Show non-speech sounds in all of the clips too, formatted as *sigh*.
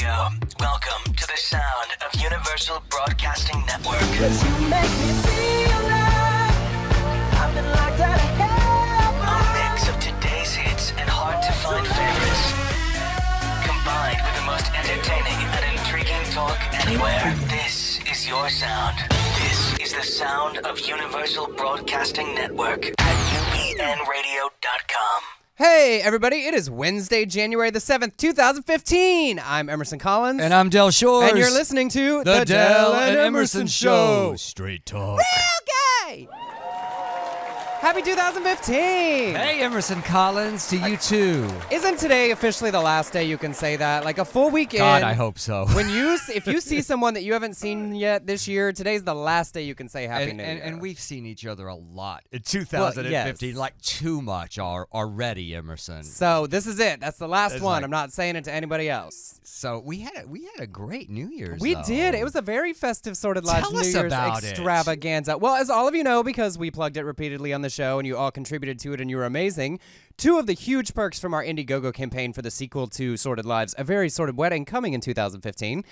Radio. Welcome to the sound of Universal Broadcasting Network. Cause you make me feel alive. I've been locked out of heaven. A mix of today's hits and hard to find favorites. Combined with the most entertaining and intriguing talk anywhere. This is your sound. This is the sound of Universal Broadcasting Network at UBNradio.com. Hey, everybody, it is Wednesday, January the 7th, 2015. I'm Emerson Collins. And I'm Del Shores. And you're listening to The, the Del, and Emerson, Emerson Show. Straight talk. Real gay! Happy 2015! Hey, Emerson Collins, to you too. Isn't today officially the last day you can say that? Like a full weekend. God, I hope so. when you, if you *laughs* see someone that you haven't seen yet this year, today's the last day you can say Happy and, New and, Year. And we've seen each other a lot in uh, 2015, well, yes. like too much already, Emerson. So this is it. That's the last it's one. Like, I'm not saying it to anybody else. So we had a, we had a great New Year's. We though. did. It was a very festive sort of Tell New Year's extravaganza. It. Well, as all of you know, because we plugged it repeatedly on the show and you all contributed to it and you were amazing. Two of the huge perks from our Indiegogo campaign for the sequel to Sorted Lives, A Very Sorted Wedding, coming in 2015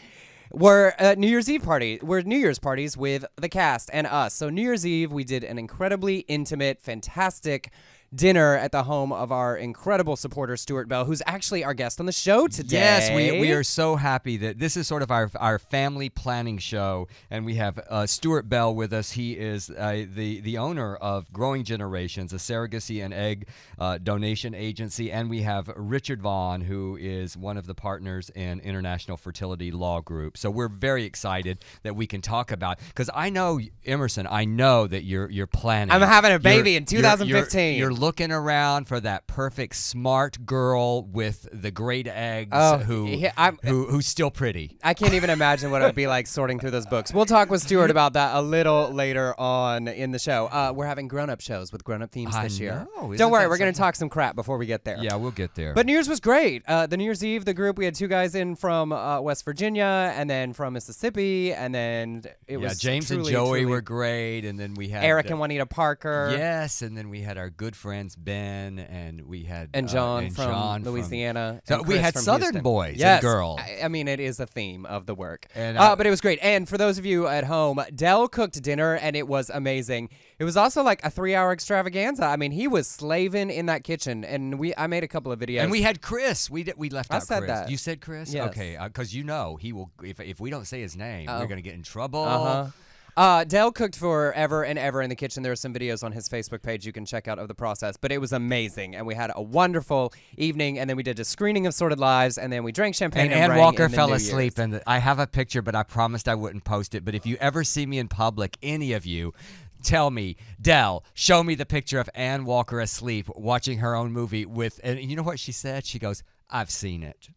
were uh, New Year's Eve party. Were New Year's parties with the cast and us. So New Year's Eve, we did an incredibly intimate, fantastic dinner at the home of our incredible supporter, Stuart Bell, who's actually our guest on the show today. Yes, we, we are so happy that this is sort of our, our family planning show, and we have uh, Stuart Bell with us. He is uh, the, the owner of Growing Generations, a surrogacy and egg uh, donation agency, and we have Richard Vaughn, who is one of the partners in International Fertility Law Group. So we're very excited that we can talk about, because I know, Emerson, I know that you're, you're planning. I'm having a baby you're, in 2015. You're, you're looking around for that perfect smart girl with the great eggs oh, who, yeah, who who's still pretty. I can't even imagine what it would be like sorting through those books. We'll talk with Stuart about that a little later on in the show. Uh, we're having grown-up shows with grown-up themes I this year. Know, Don't worry, we're going to talk some crap before we get there. Yeah, we'll get there. But New Year's was great. Uh, the New Year's Eve, the group we had two guys in from uh, West Virginia and then from Mississippi, and then it yeah, was James truly, and Joey were great, and then we had Eric and Juanita Parker. Yes, and then we had our good friend friends Ben and we had and uh, John, uh, and from, John Louisiana. From, so we had Southern Houston. boys yes. and girls. I, I, mean, it is a theme of the work. And, uh, uh, but it was great. And for those of you at home, Dell cooked dinner and it was amazing. It was also like a three-hour extravaganza. I mean, he was slaving in that kitchen, and we I made a couple of videos. And we had Chris. We did, we left I out said Chris. That. You said Chris. Yes. Okay, because uh, you know he will. If if we don't say his name, oh. we're gonna get in trouble. Uh -huh. Uh, Dale cooked forever and ever in the kitchen. There are some videos on his Facebook page you can check out of the process, but it was amazing. And we had a wonderful evening. And then we did a screening of Sorted Lives, and then we drank champagne. And, and Ann Walker fell New asleep. Year's. And I have a picture, but I promised I wouldn't post it. But if you ever see me in public, any of you, tell me, Dell, show me the picture of Ann Walker asleep watching her own movie with, and you know what she said? She goes, I've seen it.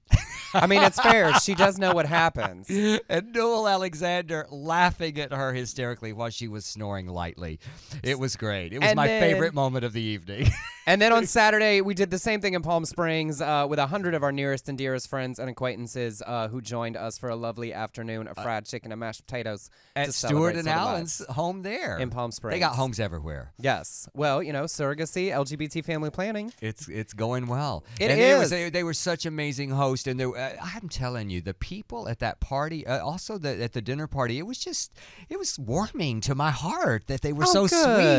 I mean, it's fair. She does know what happens. *laughs* And Noel Alexander laughing at her hysterically while she was snoring lightly. It was great. It was and my then, favorite moment of the evening. *laughs* And then on *laughs* Saturday, we did the same thing in Palm Springs uh, with a hundred of our nearest and dearest friends and acquaintances uh, who joined us for a lovely afternoon of uh, fried chicken and mashed potatoes at Stuart and Allen's home there in Palm Springs. They got homes everywhere. Yes. Well, you know, surrogacy, LGBT family planning. It's it's going well. It and is. They, was, they, they, were such amazing hosts, and uh, I'm telling you, the people at that party, uh, also the, at the dinner party, it was just it was warming to my heart that they were oh, so good.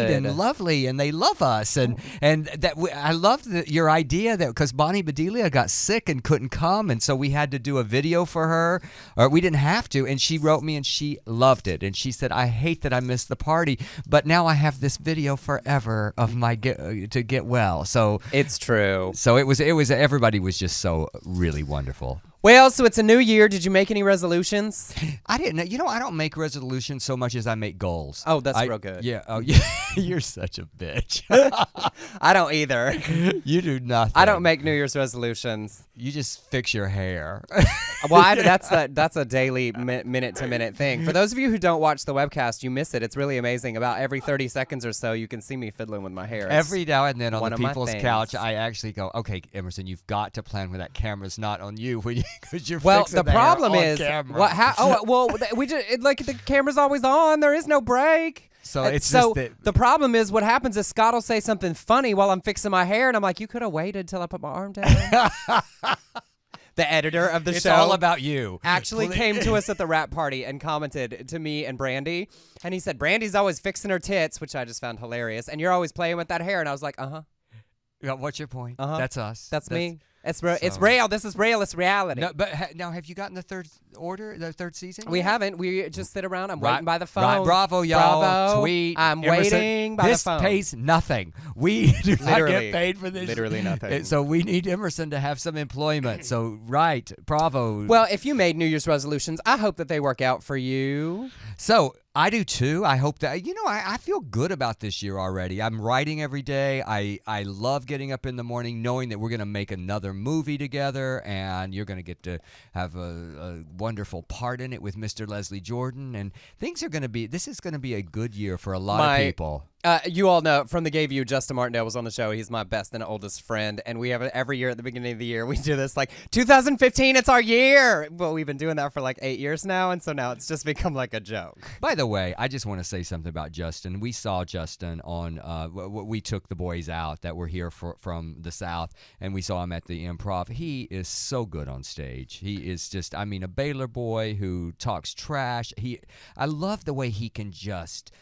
sweet and lovely, and they love us, and and that we, I love your idea that because Bonnie Bedelia got sick and couldn't come, and so we had to do a video for her, or we didn't have to. And she wrote me, and she loved it, and she said, "I hate that I missed the party, but now I have this video forever of my get, uh, to get well." So it's true. So it was it was everybody was just so really wonderful. Well, so it's a new year. Did you make any resolutions? *laughs* I didn't. know. You know, I don't make resolutions so much as I make goals. Oh, that's I, real good. Yeah. Oh, *laughs* yeah. You're such a bitch. *laughs* I don't either. You do nothing. I don't make New Year's resolutions. You just fix your hair. well, I, that's a, that's a daily mi minute to minute thing. For those of you who don't watch the webcast, you miss it. It's really amazing. About every 30 seconds or so, you can see me fiddling with my hair. It's every now and then on the people's couch, I actually go, "Okay, Emerson, you've got to plan when that camera's not on you when you." because *laughs* you're well. the problem is what? How, oh, *laughs* well, we just like the camera's always on. There is no break. So it's so that, the problem is what happens is Scott will say something funny while I'm fixing my hair, and I'm like, you could have waited till I put my arm down. *laughs* the editor of the it's show. It's all about you. Actually came to us at the rap party and commented to me and Brandy. And he said, Brandy's always fixing her tits, which I just found hilarious. And you're always playing with that hair. And I was like, uh huh. What's your point? Uh -huh. That's us. That's, That's me. It's so. it's real. This is real. It's reality. No, but ha- now, have you gotten the third order the third season? We haven't. We just sit around. I'm right, waiting by the phone. Right, bravo, y'all. Bravo. Tweet. I'm Emerson. waiting by this the phone. This pays nothing. We *laughs* do not get paid for this. Literally nothing. So we need Emerson to have some employment. So right, bravo. Well, if you made New Year's resolutions, I hope that they work out for you. So I do too. I hope that you know I, I, feel good about this year already. I'm writing every day. I I love getting up in the morning knowing that we're gonna make another movie together, and you're gonna get to have a, a wonderful part in it with Mr. Leslie Jordan, and things are going to be. This is going to be a good year for a lot my, of people. Uh, you all know from the Gay View, Justin Martindale was on the show. He's my best and oldest friend, and we have every year at the beginning of the year we do this like 2015. It's our year. but we've been doing that for like eight years now, and so now it's just *laughs* become like a joke. By the way, I just want to say something about Justin. We saw Justin on uh, we took the boys out that were here for, from the South, and we saw him at the Improv. He is so good on stage. He is just, I mean, a Baylor boy who talks trash. He, I love the way he can just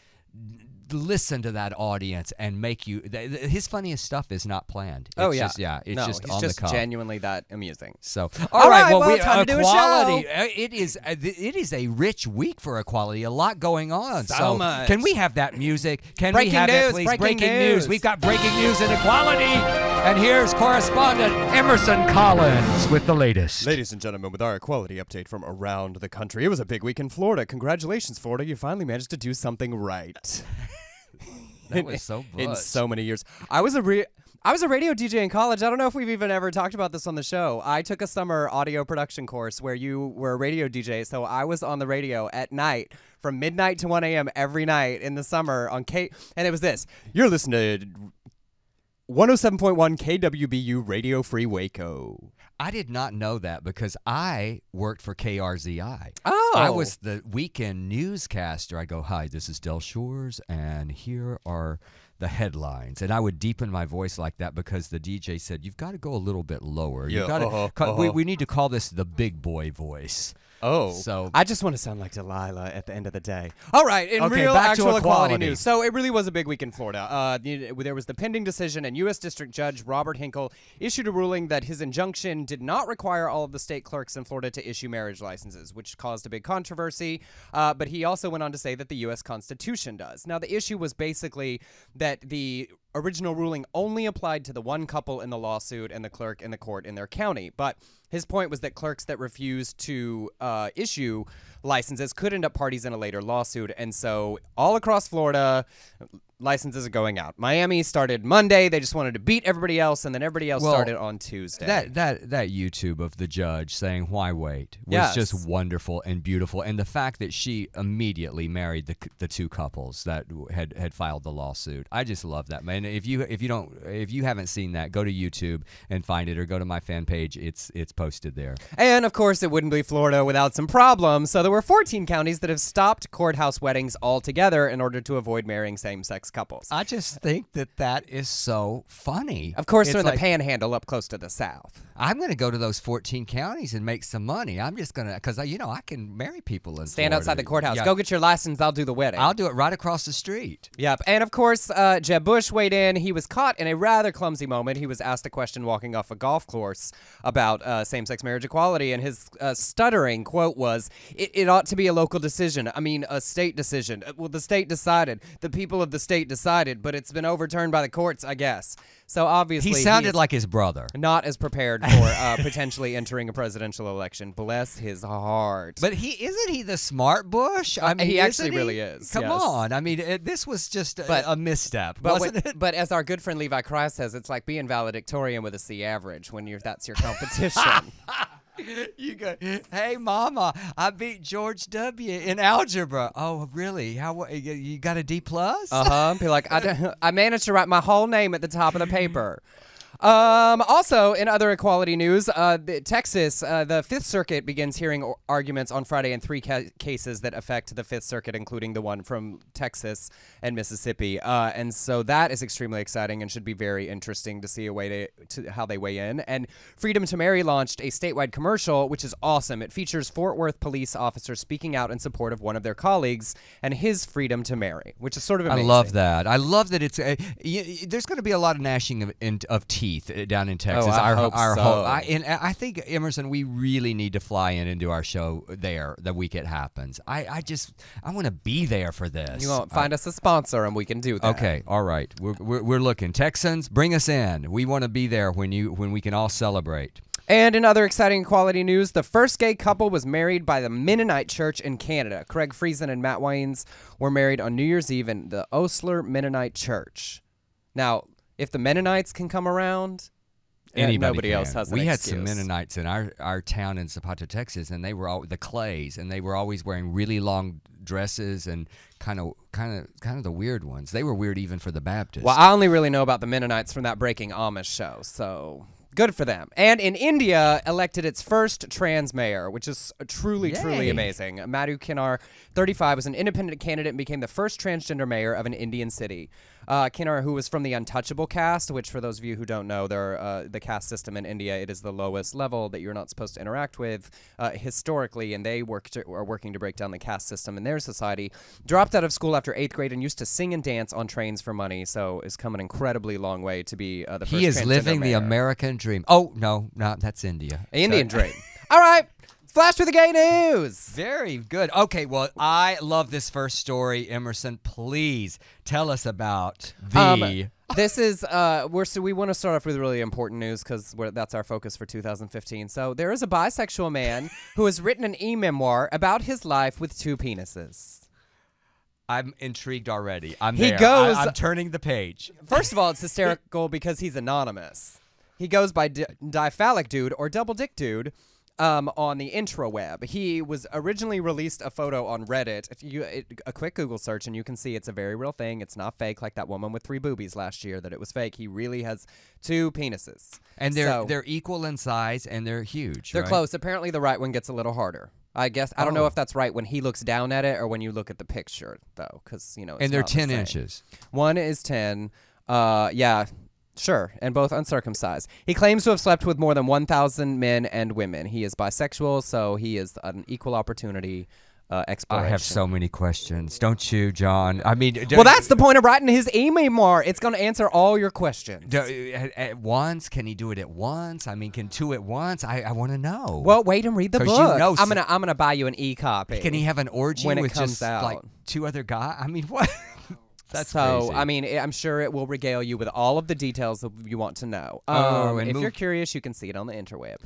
listen to that audience and make you th- th- his funniest stuff is not planned it's oh yeah just, yeah it's no, just on just the cuff. genuinely that amusing so all, all right, right, well, well we, time to do a show. Uh, it is uh, it is a rich week for equality a lot going on so, so much. can we have that music can breaking we have news, it please breaking, breaking news. news. we've got breaking news and equality and here's correspondent Emerson Collins with the latest. Ladies and gentlemen, with our equality update from around the country, it was a big week in Florida. Congratulations, Florida. You finally managed to do something right. *laughs* that was so *laughs* In so many years. I was a I was a radio DJ in college. I don't know if we've even ever talked about this on the show. I took a summer audio production course where you were a radio DJ, so I was on the radio at night from midnight to 1 a.m. every night in the summer on Kate. And it was this: you're listening to 107.1 KWBU Radio Free Waco. I did not know that because I worked for KRZI. Oh. I was the weekend newscaster. I go, Hi, this is Del Shores, and here are the headlines. And I would deepen my voice like that because the DJ said, You've got to go a little bit lower. Yeah, You've got uh -huh, uh -huh. we, uh-huh. we need to call this the big boy voice. Oh. So I just want to sound like Delilah at the end of the day. All right, in okay, real back actual to equality. equality news. So it really was a big week in Florida. Uh, there was the pending decision, and U.S. District Judge Robert Hinkle issued a ruling that his injunction did not require all of the state clerks in Florida to issue marriage licenses, which caused a big controversy. Uh, but he also went on to say that the U.S. Constitution does. Now the issue was basically that the original ruling only applied to the one couple in the lawsuit and the clerk in the court in their county. But his point was that clerks that refused to uh, issue licenses could end up parties in a later lawsuit. And so, all across Florida, licenses are going out. Miami started Monday. They just wanted to beat everybody else, and then everybody else well, started on Tuesday. That that that YouTube of the judge saying why wait was yes. just wonderful and beautiful, and the fact that she immediately married the the two couples that had had filed the lawsuit. I just love that man. If you if you don't if you haven't seen that, go to YouTube and find it, or go to my fan page. It's it's posted there. And of course, it wouldn't be Florida without some problems. So there were 14 counties that have stopped courthouse weddings altogether in order to avoid marrying same-sex couples. I just think that that is so funny. Of course, it's they're in like, the panhandle up close to the South. I'm going to go to those 14 counties and make some money. I'm just going to, because, you know, I can marry people and Stand Florida. outside the courthouse. Yeah. Go get your license. I'll do the wedding. I'll do it right across the street. Yep. And of course, uh, Jeb Bush weighed in. He was caught in a rather clumsy moment. He was asked a question walking off a golf course about uh, same sex marriage equality, and his uh, stuttering quote was, it, it ought to be a local decision. I mean, a state decision. Uh, well, the state decided. The people of the state state decided, but it's been overturned by the courts, I guess. So obviously, he sounded he like his brother. Not as prepared for uh, *laughs* potentially entering a presidential election. Bless his heart. But he isn't he the smart Bush? Uh, I mean, he actually he? really is. Come yes. on, I mean, it, this was just a, but, a misstep, but wasn't it? But as our good friend Levi Cry says, it's like being valedictorian with a C average when you're that's your *laughs* competition. *laughs* *laughs* you go, hey, mama, I beat George W. in algebra. Oh, really? How you got a D plus? Uh huh. Be like, I, *laughs* I managed to write my whole name at the top of the paper. Um, also, in other equality news, uh, the, Texas, uh, the Fifth Circuit begins hearing arguments on Friday in three ca cases that affect the Fifth Circuit, including the one from Texas and Mississippi. Uh, and so that is extremely exciting and should be very interesting to see a way to, to how they weigh in. And Freedom to Marry launched a statewide commercial, which is awesome. It features Fort Worth police officers speaking out in support of one of their colleagues and his freedom to marry, which is sort of amazing. I love that. I love that it's there's going to be a lot of gnashing of, of teeth uh, down in oh, Texas. Oh, I our, hope our so. I, and I think Emerson, we really need to fly in and do our show there the week it happens. I, I just I want to be there for this. You won't find uh, us a sponsor, and we can do that. Okay, all right. We're, we're, we're looking. Texans, bring us in. We want to be there when you when we can all celebrate. And in other exciting quality news, the first gay couple was married by the Mennonite Church in Canada. Craig Friesen and Matt Waynes were married on New Year's Eve in the Osler Mennonite Church. Now, if the Mennonites can come around, eh, Anybody nobody can. else has. We had some Mennonites in our, our town in Zapata, Texas, and they were all the Clays, and they were always wearing really long dresses and kind of kind of kind of the weird ones. They were weird even for the Baptists. Well, I only really know about the Mennonites from that Breaking Amish show, so good for them. And in India, elected its first trans mayor, which is truly, Yay. truly amazing. Madhu Kinnar, 35, was an independent candidate and became the first transgender mayor of an Indian city uh, Kinnar, who was from the Untouchable cast, which for those of you who don't know, there uh, the caste system in India it is the lowest level that you're not supposed to interact with uh, historically, and they work are working to break down the caste system in their society. Dropped out of school after eighth grade and used to sing and dance on trains for money, so is come an incredibly long way to be uh, the. He is living mayor. the American dream. Oh no, not that's India. Indian so. dream. *laughs* All right. Flash to the gay news. Very good. Okay, well, I love this first story, Emerson. Please tell us about the. Um, this is uh, we're so we want to start off with really important news because that's our focus for 2015. So there is a bisexual man *laughs* who has written an e-memoir about his life with two penises. I'm intrigued already. I'm he there. goes. I, am turning the page. First of all, it's *laughs* hysterical because he's anonymous. He goes by di- diphalic dude or double dick dude um, on the intraweb. He was originally released a photo on Reddit. You, it, a quick Google search, and you can see it's a very real thing. It's not fake, like that woman with three boobies last year that it was fake. He really has two penises, and they're so, they're equal in size and they're huge. They're right? close. Apparently, the right one gets a little harder. I guess I don't oh. know if that's right when he looks down at it or when you look at the picture though, because you know. and they're ten the inches. One is ten. Uh, yeah, Sure, and both uncircumcised. He claims to have slept with more than 1,000 men and women. He is bisexual, so he is an equal opportunity uh, I have so many questions, don't you, John? I mean, well, that's the point of writing his email. It's going to answer all your questions. Do, at, at, once, can he do it at once? I mean, can two at once? I, I want to know. Well, wait and read the book. You know, I'm gonna I'm gonna buy you an e copy. Can he have an orgy when it comes out. like two other guys? I mean, what? *laughs* That's so. I mean, I'm sure it will regale you with all of the details that you want to know. Oh, um, oh, if move- you're curious, you can see it on the interweb.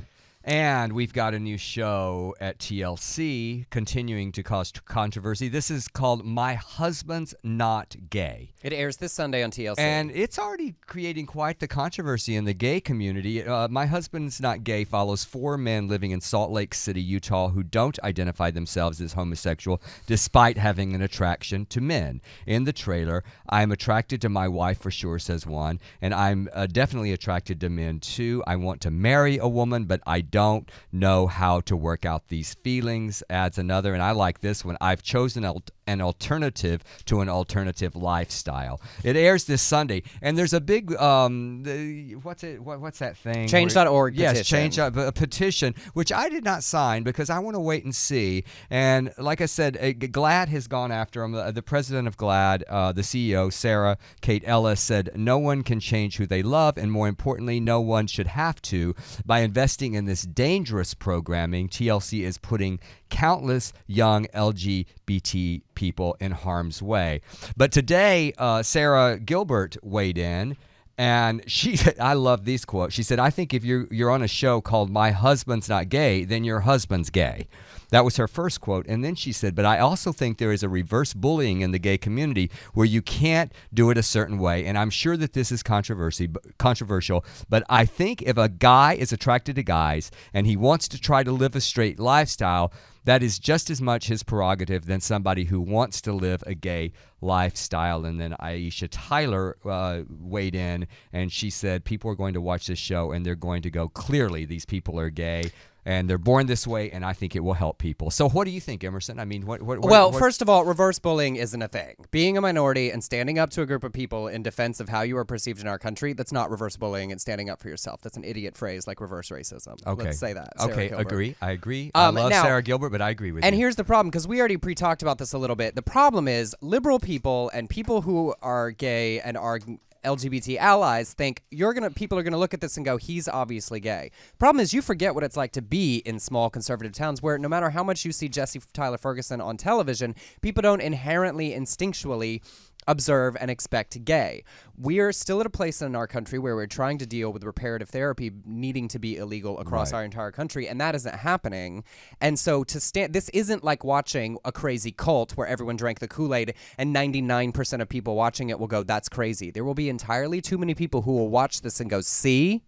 And we've got a new show at TLC continuing to cause controversy. This is called My Husband's Not Gay. It airs this Sunday on TLC. And it's already creating quite the controversy in the gay community. Uh, My Husband's Not Gay follows four men living in Salt Lake City, Utah, who don't identify themselves as homosexual despite having an attraction to men. In the trailer, I'm attracted to my wife for sure, says one, and I'm uh, definitely attracted to men too. I want to marry a woman, but I don't know how to work out these feelings adds another. And I like this one. I've chosen an alternative to an alternative lifestyle. It airs this Sunday, and there's a big um, the, what's it? What, what's that thing? Change.org. Yes, petition. change a, a petition, which I did not sign because I want to wait and see. And like I said, uh, GLAD has gone after him. The, uh, the president of GLAD, uh, the CEO Sarah Kate Ellis, said no one can change who they love, and more importantly, no one should have to by investing in this dangerous programming. TLC is putting countless young LGBT people in harm's way. But today, uh, Sarah Gilbert weighed in. And she *laughs* said, I love these quotes. She said, I think if you're, you're on a show called My Husband's Not Gay, then your husband's gay. That was her first quote. And then she said, But I also think there is a reverse bullying in the gay community where you can't do it a certain way. And I'm sure that this is controversy, controversial, but I think if a guy is attracted to guys and he wants to try to live a straight lifestyle, that is just as much his prerogative than somebody who wants to live a gay lifestyle. And then Aisha Tyler uh, weighed in and she said, People are going to watch this show and they're going to go, clearly, these people are gay and they're born this way, and I think it will help people. So, what do you think, Emerson? I mean, what? what, what well, what... first of all, reverse bullying isn't a thing. Being a minority and standing up to a group of people in defense of how you are perceived in our country—that's not reverse bullying and standing up for yourself. That's an idiot phrase, like reverse racism. Okay, let's say that. Sarah okay, Gilbert. agree. I agree. Um, I love now, Sarah Gilbert, but I agree with and you. And here's the problem because we already pre talked about this a little bit. The problem is liberal people and people who are gay and are LGBT allies think you're gonna people are gonna look at this and go, he's obviously gay. Problem is you forget what it's like to be in small conservative towns where no matter how much you see Jesse Tyler Ferguson on television, people don't inherently instinctually observe and expect gay. We're still at a place in our country where we're trying to deal with reparative therapy needing to be illegal across right. our entire country, and that isn't happening. And so to stand, this isn't like watching a crazy cult where everyone drank the Kool Aid and 99% of people watching it will go, that's crazy. There will be entirely too many people who will watch this and go, see,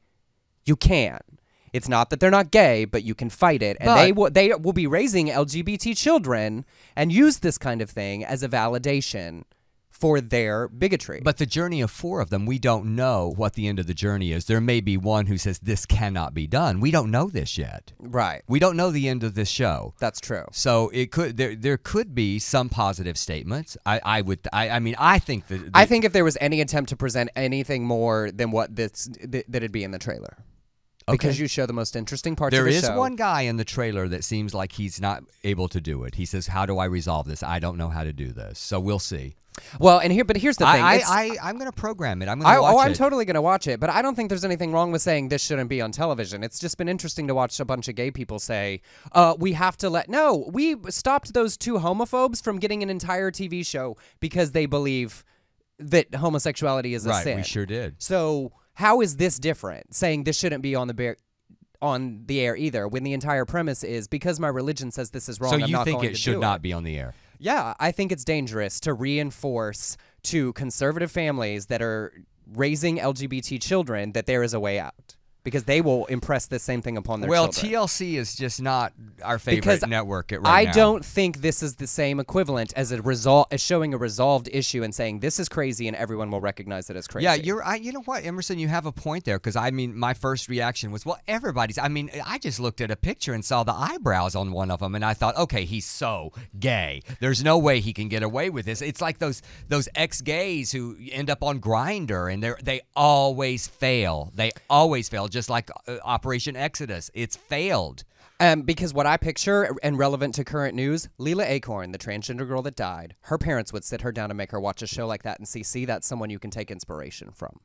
you can. It's not that they're not gay, but you can fight it, and but, they will they will be raising LGBT children and use this kind of thing as a validation for their bigotry. But the journey of four of them, we don't know what the end of the journey is. There may be one who says this cannot be done. We don't know this yet. Right. We don't know the end of this show. That's true. So it could there there could be some positive statements. I I would I I mean I think that I think if there was any attempt to present anything more than what this th- that it'd be in the trailer because you show the most interesting parts There of the is show. one guy in the trailer that seems like he's not able to do it. He says, "How do I resolve this? I don't know how to do this." So we'll see. Well, and here, but here's the thing. I, I, I, am going to program it. I'm going to oh, watch oh, I'm it. totally going to watch it, but I don't think there's anything wrong with saying this shouldn't be on television. It's just been interesting to watch a bunch of gay people say, uh, we have to let. No, we stopped those two homophobes from getting an entire TV show because they believe that homosexuality is a right, sin. we sure did. So how is this different? Saying this shouldn't be on the bear on the air either when the entire premise is because my religion says this is wrong. So I'm you think it should not it. be on the air? Yeah, I think it's dangerous to reinforce to conservative families that are raising LGBT children that there is a way out because they will impress the same thing upon their well, children. TLC is just not our favorite because network right I now. don't think this is the same equivalent as a result as showing a resolved issue and saying this is crazy and everyone will recognize it as crazy. Yeah, you're I, you know what, Emerson, you have a point there because I mean my first reaction was well everybody's I mean I just looked at a picture and saw the eyebrows on one of them and I thought okay, he's so gay. There's no way he can get away with this. It's like those those ex-gays who end up on grinder and they they always fail. They always fail just like uh, Operation Exodus. It's failed. Um, because what I picture and relevant to current news, Leela Acorn, the transgender girl that died, her parents would sit her down and make her watch a show like that and see, see, that's someone you can take inspiration from.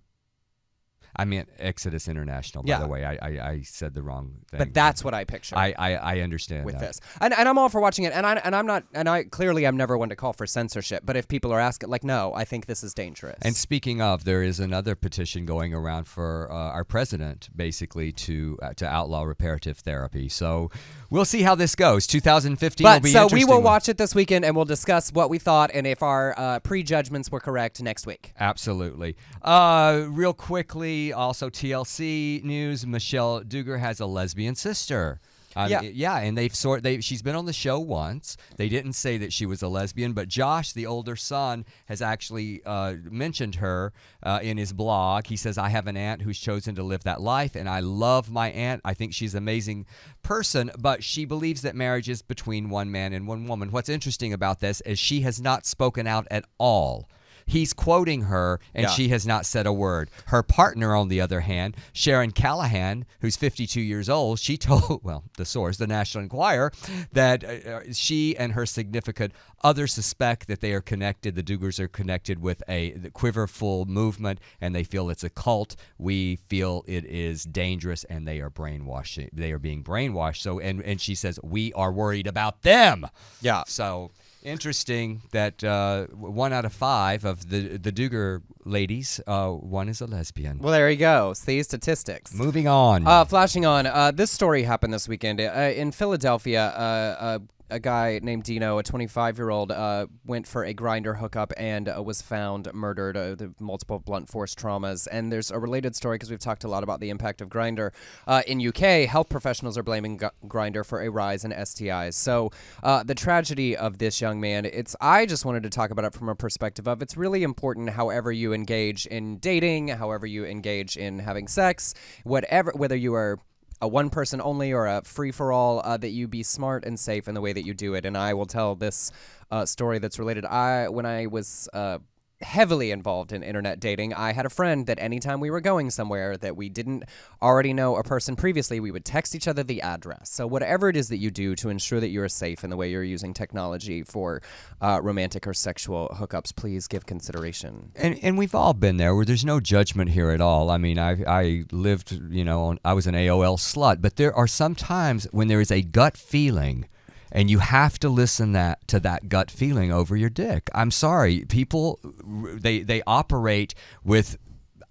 I meant Exodus International, by yeah. the way. I, I, I, said the wrong thing. But that's what I picture. I, I, I understand with that. this, and, and I'm all for watching it. And I and I'm not and I clearly I'm never one to call for censorship. But if people are asking, like, no, I think this is dangerous. And speaking of, there is another petition going around for uh, our president, basically to uh, to outlaw reparative therapy. So we'll see how this goes. 2015 but, will be so we will watch it this weekend and we'll discuss what we thought and if our uh, prejudgments were correct next week. Absolutely. Uh, real quickly also TLC News. Michelle Duger has a lesbian sister. Um, yeah. yeah, and they've sort they she's been on the show once. They didn't say that she was a lesbian, but Josh, the older son, has actually uh, mentioned her uh, in his blog. He says, "I have an aunt who's chosen to live that life, and I love my aunt. I think she's an amazing person, but she believes that marriage is between one man and one woman." What's interesting about this is she has not spoken out at all He's quoting her, and yeah. she has not said a word. Her partner, on the other hand, Sharon Callahan, who's 52 years old, she *laughs* told, well, the source, the National Enquirer, that uh, uh, she and her significant other suspect that they are connected, the Dugars are connected with a quiverful movement, and they feel it's a cult. We feel it is dangerous, and they are brainwashing. They are being brainwashed. So, and, and she says, we are worried about them. Yeah. So Interesting that uh, one out of five of the the Duger ladies, uh, one is a lesbian. Well, there you go. See statistics. Moving on. Uh, flashing on. Uh, this story happened this weekend uh, in Philadelphia. Uh, a guy named Dino, a 25 year old, uh, went for a grinder hookup and uh, was found murdered, uh, multiple blunt force traumas. And there's a related story because we've talked a lot about the impact of grinder. Uh, in UK, health professionals are blaming grinder for a rise in STIs. So uh, the tragedy of this young man, it's I just wanted to talk about it from a perspective of it's really important, however you engage in dating, however you engage in having sex, whatever, whether you are a one person only or a free for all, uh, that you be smart and safe in the way that you do it. And I will tell this uh, story that's related. I when I was uh, heavily involved in internet dating. I had a friend that anytime we were going somewhere that we didn't already know a person previously, we would text each other the address. So, whatever it is that you do to ensure that you are safe in the way you're using technology for uh, romantic or sexual hookups, please give consideration. And, and we've all been there where there's no judgment here at all. I mean, I, I lived, you know, on, I was an AOL slut, but there are some times when there is a gut feeling and you have to listen that to that gut feeling over your dick. I'm sorry, people they they operate with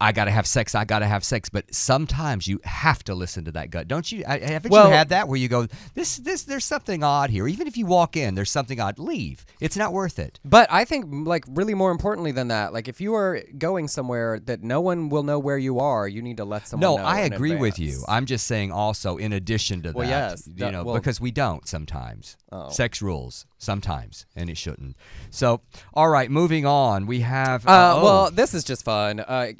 I gotta have sex, I gotta have sex. But sometimes you have to listen to that gut, don't you? haven't well, you had that where you go, this, this, there's something odd here. Even if you walk in, there's something odd. Leave. It's not worth it. But I think, like, really more importantly than that, like, if you are going somewhere that no one will know where you are, you need to let someone. No, I agree advance. with you. I'm just saying also in addition to well, that, yes, you that, know, well, because we don't sometimes. Oh. Sex rules sometimes, and it shouldn't. So, all right, moving on. We have. Uh, uh, well, oh. this is just fun uh,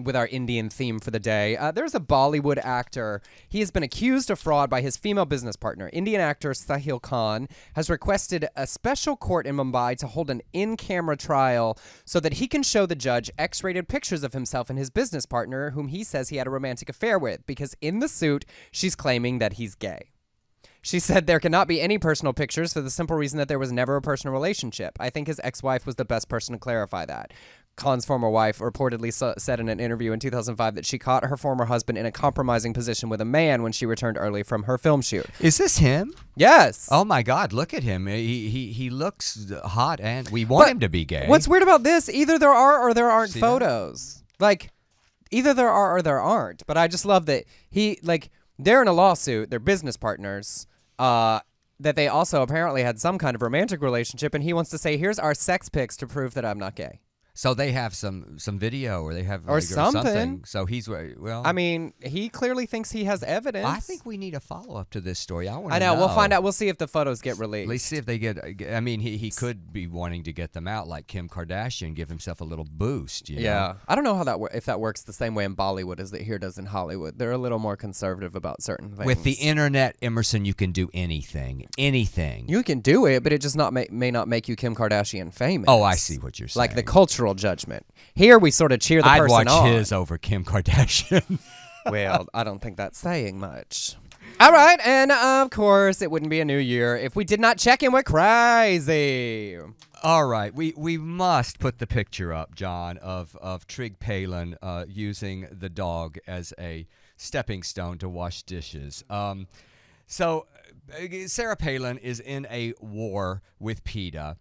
with our Indian theme for the day. Uh, there's a Bollywood actor. He has been accused of fraud by his female business partner. Indian actor Sahil Khan has requested a special court in Mumbai to hold an in camera trial so that he can show the judge X rated pictures of himself and his business partner, whom he says he had a romantic affair with, because in the suit, she's claiming that he's gay. She said there cannot be any personal pictures for the simple reason that there was never a personal relationship. I think his ex wife was the best person to clarify that. Khan's former wife reportedly said in an interview in 2005 that she caught her former husband in a compromising position with a man when she returned early from her film shoot. Is this him? Yes. Oh my God! Look at him. He he, he looks hot, and we want but him to be gay. What's weird about this? Either there are or there aren't See photos. That? Like, either there are or there aren't. But I just love that he like they're in a lawsuit. They're business partners uh, that they also apparently had some kind of romantic relationship, and he wants to say, "Here's our sex pics to prove that I'm not gay." So they have some some video, or they have or, like, something. or something. So he's well. I mean, he clearly thinks he has evidence. I think we need a follow up to this story. I want. I know, know, We'll find out. We'll see if the photos get released. Let's see if they get. Uh, I mean, he he could be wanting to get them out like Kim Kardashian, give himself a little boost. yeah. Know? I don't know how that if that works the same way in Bollywood as it here does in Hollywood. They're a little more conservative about certain things. With the internet, Emerson, you can do anything. Anything. You can do it, but it just not may, may not make you Kim Kardashian famous. Oh, I see what you're saying. Like the cultural judgment. Here we sort of cheer the I'd person watch his over Kim Kardashian. *laughs* well, I don't think that's saying much. All right, and of course, it wouldn't be a new year if we did not check in with Crazy. All right, we we must put the picture up, John, of of Trig Palin uh, using the dog as a stepping stone to wash dishes. Um, so uh, Sarah Palin is in a war with PETA,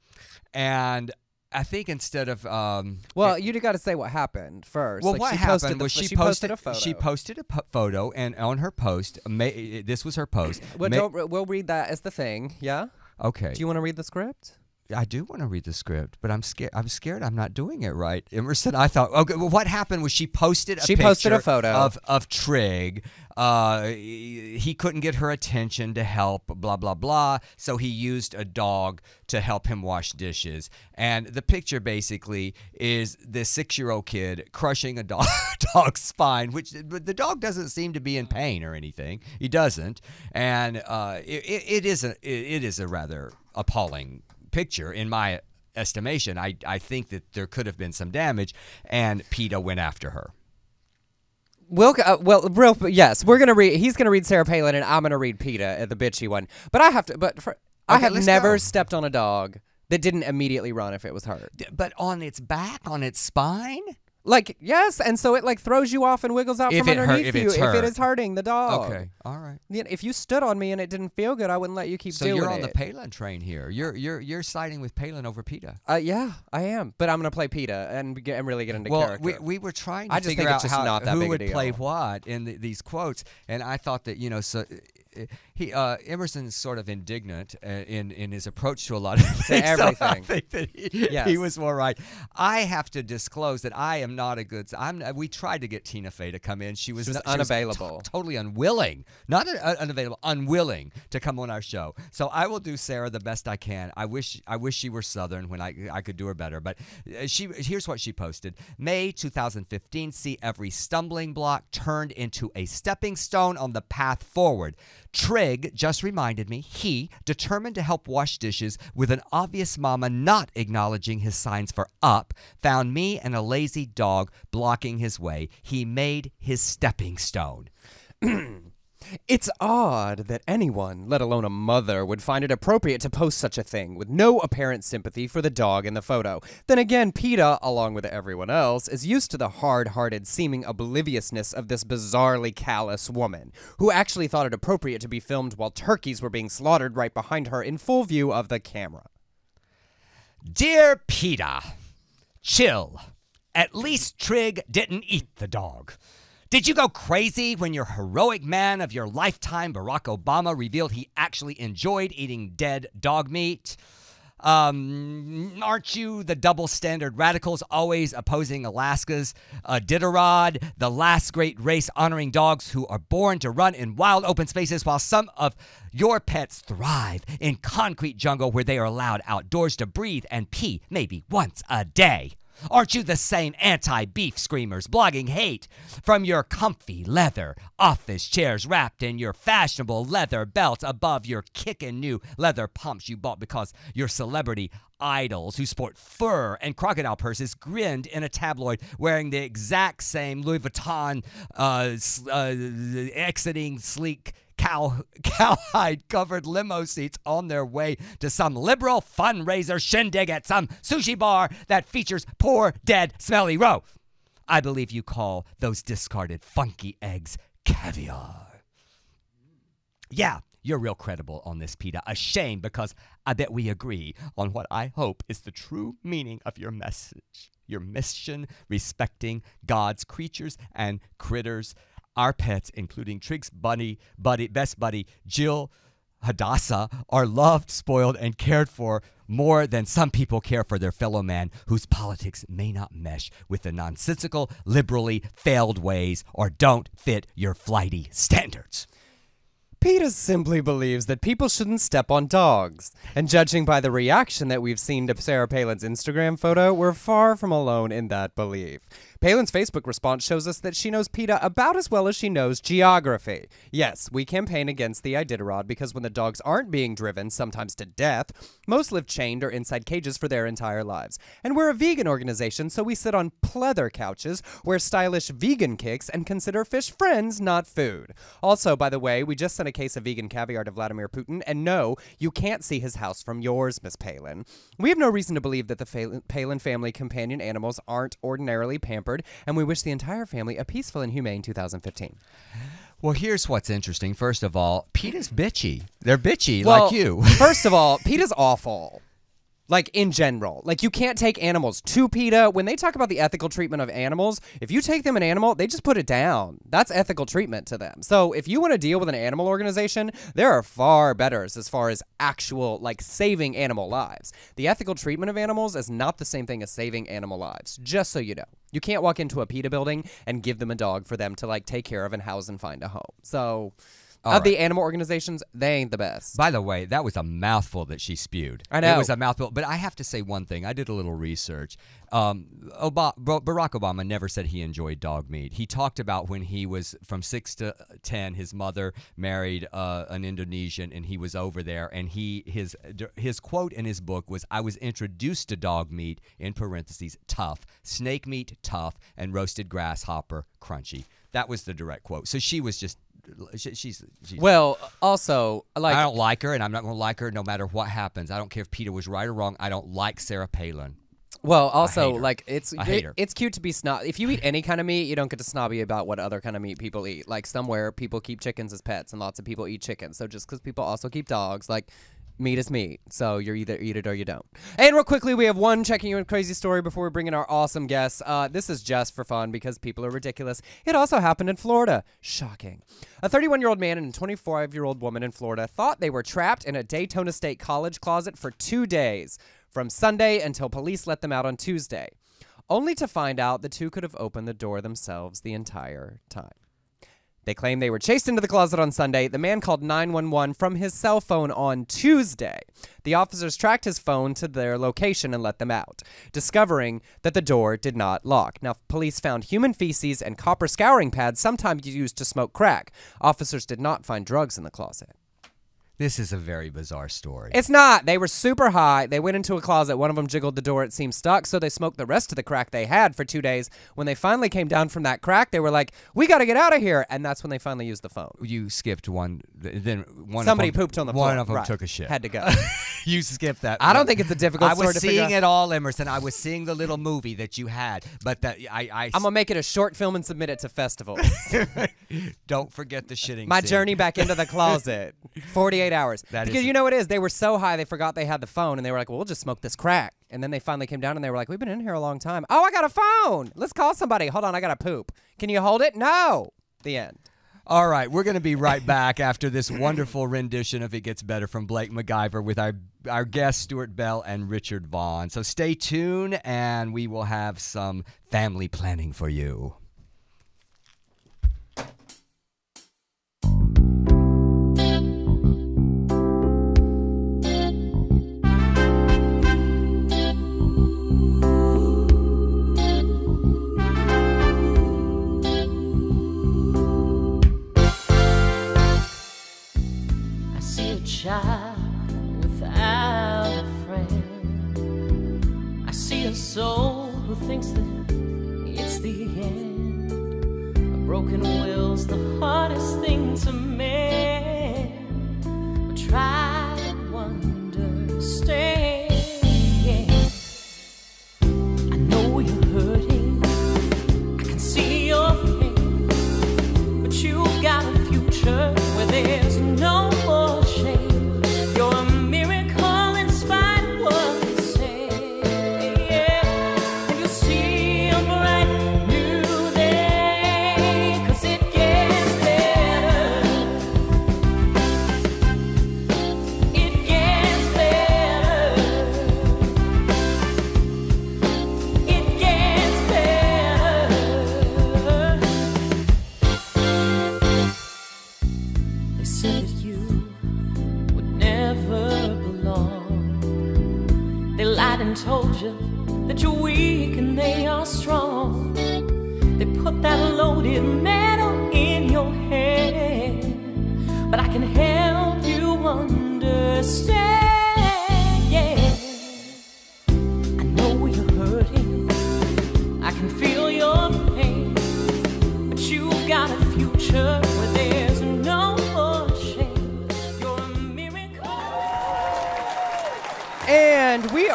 and I think instead of um, well, you got to say what happened first. Well, like what happened was she, she posted, posted, a photo. She posted a photo, and on her post, this was her post. well, we'll read that as the thing. Yeah. Okay. Do you want to read the script? I do want to read the script, but I'm scared. I'm scared. I'm not doing it right. Emerson, I thought. Okay, well, what happened was she posted a she posted a photo of of Trig. Uh, he couldn't get her attention to help. Blah blah blah. So he used a dog to help him wash dishes. And the picture basically is this six year old kid crushing a dog *laughs* dog's spine, which the dog doesn't seem to be in pain or anything. He doesn't. And uh, it, it is a it is a rather appalling picture, in my estimation. I, I think that there could have been some damage, and PETA went after her. Well, uh, well, real, yes, we're gonna read. He's gonna read Sarah Palin, and I'm gonna read PETA, uh, the bitchy one. But I have to. But for, okay, I have never go. stepped on a dog that didn't immediately run if it was hurt. But on its back, on its spine. Like yes, and so it like throws you off and wiggles out if from underneath hurt, you if, it is hurting the dog. Okay, all right. if you stood on me and it didn't feel good, I wouldn't let you keep so doing it. So you're on it. the Palin train here. You're you're you're siding with Palin over Peta. Uh, yeah, I am. But I'm gonna play Peta and get, and really get into well, character. Well, we, we were trying to I figure out how, who would play what in the, these quotes, and I thought that you know so he uh, Emerson's sort of indignant uh, in in his approach to a lot of *laughs* things. To everything. So I think that he, yes. he was more right. I have to disclose that I am not a good. I'm. Uh, we tried to get Tina Fey to come in. She was, she was not, unavailable. She was t- totally unwilling. Not uh, unavailable. Unwilling to come on our show. So I will do Sarah the best I can. I wish I wish she were Southern when I I could do her better. But she here's what she posted: May 2015. See every stumbling block turned into a stepping stone on the path forward. Greg just reminded me he, determined to help wash dishes with an obvious mama not acknowledging his signs for up, found me and a lazy dog blocking his way. He made his stepping stone. *clears throat* It's odd that anyone, let alone a mother, would find it appropriate to post such a thing, with no apparent sympathy for the dog in the photo. Then again, PETA, along with everyone else, is used to the hard hearted, seeming obliviousness of this bizarrely callous woman, who actually thought it appropriate to be filmed while turkeys were being slaughtered right behind her in full view of the camera. Dear PETA, chill. At least Trig didn't eat the dog. Did you go crazy when your heroic man of your lifetime, Barack Obama, revealed he actually enjoyed eating dead dog meat? Um, aren't you the double standard radicals always opposing Alaska's uh, the last great race honoring dogs who are born to run in wild open spaces while some of your pets thrive in concrete jungle where they are allowed outdoors to breathe and pee maybe once a day? Aren't you the same anti beef screamers blogging hate from your comfy leather office chairs wrapped in your fashionable leather belt above your kickin' new leather pumps you bought because your celebrity idols who sport fur and crocodile purses grinned in a tabloid wearing the exact same Louis Vuitton uh, uh, exiting sleek cow *laughs* cowhide covered limo seats on their way to some liberal fundraiser shindig at some sushi bar that features poor dead smelly roe. I believe you call those discarded funky eggs caviar. Yeah, you're real credible on this, PETA. A shame because I bet we agree on what I hope is the true meaning of your message, your mission respecting God's creatures and critters. Our pets, including Trig's bunny, buddy, best buddy, Jill Hadassah, are loved, spoiled, and cared for more than some people care for their fellow man whose politics may not mesh with the nonsensical, liberally failed ways or don't fit your flighty standards. PETA simply believes that people shouldn't step on dogs. And judging by the reaction that we've seen to Sarah Palin's Instagram photo, we're far from alone in that belief. Palin's Facebook response shows us that she knows PETA about as well as she knows geography. Yes, we campaign against the Iditarod because when the dogs aren't being driven, sometimes to death, most live chained or inside cages for their entire lives. And we're a vegan organization, so we sit on pleather couches, wear stylish vegan kicks, and consider fish friends, not food. Also, by the way, we just sent a case of vegan caviar to Vladimir Putin, and no, you can't see his house from yours, Miss Palin. We have no reason to believe that the Palin family companion animals aren't ordinarily pampered and we wish the entire family a peaceful and humane 2015. Well, here's what's interesting. First of all, Pete is bitchy. They're bitchy, well, like you. first of all, Pete is awful. Like in general, like you can't take animals to PETA. When they talk about the ethical treatment of animals, if you take them an animal, they just put it down. That's ethical treatment to them. So if you want to deal with an animal organization, there are far betters as far as actual, like saving animal lives. The ethical treatment of animals is not the same thing as saving animal lives, just so you know. You can't walk into a PETA building and give them a dog for them to like take care of and house and find a home. So all of right. the animal organizations, they ain't the best. By the way, that was a mouthful that she spewed. I know. It was a mouthful. But I have to say one thing. I did a little research. Um, Barack Obama never said he enjoyed dog meat. He talked about when he was from six to ten, his mother married uh, an Indonesian, and he was over there. And he his his quote in his book was, "I was introduced to dog meat in parentheses tough, snake meat tough, and roasted grasshopper crunchy." That was the direct quote. So she was just she, she's, she's well. Also, like I don't like her, and I'm not going to like her no matter what happens. I don't care if Peter was right or wrong. I don't like Sarah Palin. Well, also like it's it, it's cute to be snob. If you eat any kind of meat, you don't get to snobby about what other kind of meat people eat. Like somewhere people keep chickens as pets, and lots of people eat chickens. So just because people also keep dogs, like meat is meat. So you're either eat it or you don't. And real quickly, we have one checking in crazy story before we bring in our awesome guests. Uh, this is just for fun because people are ridiculous. It also happened in Florida. Shocking. A 31 year old man and a 25 year old woman in Florida thought they were trapped in a Daytona State college closet for two days, from Sunday until police let them out on Tuesday, only to find out the two could have opened the door themselves the entire time. They claim they were chased into the closet on Sunday. The man called 911 from his cell phone on Tuesday. The officers tracked his phone to their location and let them out, discovering that the door did not lock. Now, police found human feces and copper scouring pads, sometimes used to smoke crack. Officers did not find drugs in the closet. This is a very bizarre story. It's not. They were super high. They went into a closet. One of them jiggled the door. It seemed stuck. So they smoked the rest of the crack they had for two days. When they finally came down from that crack, they were like, "We got to get out of here!" And that's when they finally used the phone. You skipped one. Then one. Somebody them, pooped on the floor. One of them right. took a shit. Had to go. *laughs* you skipped that. I don't think it's a difficult. I was seeing it all, Emerson. I was seeing the little movie that you had, but that I, I. I'm gonna make it a short film and submit it to festivals. *laughs* don't forget the shitting. My scene. journey back into the *laughs* closet. Forty-eight. 48 hours. That because is you know what it is. They were so high they forgot they had the phone and they were like, well, we'll just smoke this crack. And then they finally came down and they were like, we've been in here a long time. Oh, I got a phone. Let's call somebody. Hold on, I got to poop. Can you hold it? No. The end. All right, we're going to be right back after this wonderful rendition of It Gets Better from Blake MacGyver with our, our guests, Stuart Bell and Richard Vaughn. So stay tuned, and we will have some family planning for you. church.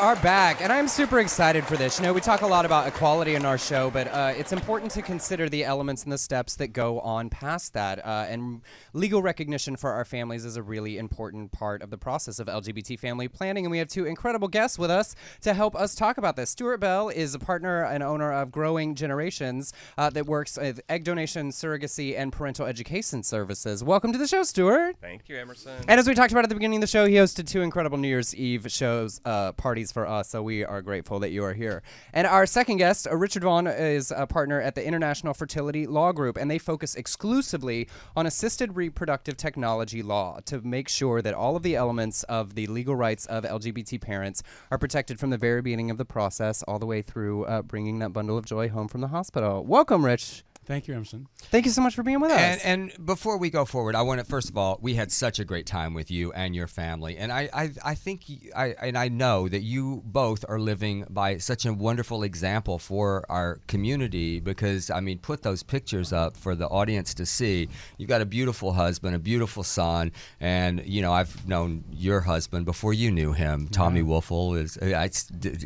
are back, and I'm super excited for this. You know, we talk a lot about equality in our show, but uh, it's important to consider the elements and the steps that go on past that. Uh, and legal recognition for our families is a really important part of the process of LGBT family planning. And we have two incredible guests with us to help us talk about this. Stuart Bell is a partner and owner of Growing Generations uh, that works with egg donation, surrogacy, and parental education services. Welcome to the show, Stuart. Thank you, Emerson. And as we talked about at the beginning of the show, he hosted two incredible New Year's Eve shows, uh, parties for us. So we are grateful that you are here. And our second guest, uh, Richard Vaughn, is a partner at the International Fertility Law Group, and they focus exclusively on assisted reproductive technology law to make sure that all of the elements of the legal rights of LGBT parents are protected from the very beginning of the process all the way through uh, bringing that bundle of joy home from the hospital. Welcome, Rich. Thank you, Emerson. Thank you so much for being with and, us. And before we go forward, I want to first of all, we had such a great time with you and your family, and I, I, I think, I, and I know that you both are living by such a wonderful example for our community. Because I mean, put those pictures up for the audience to see. You've got a beautiful husband, a beautiful son, and you know, I've known your husband before you knew him. Tommy Wolfel is. Uh, I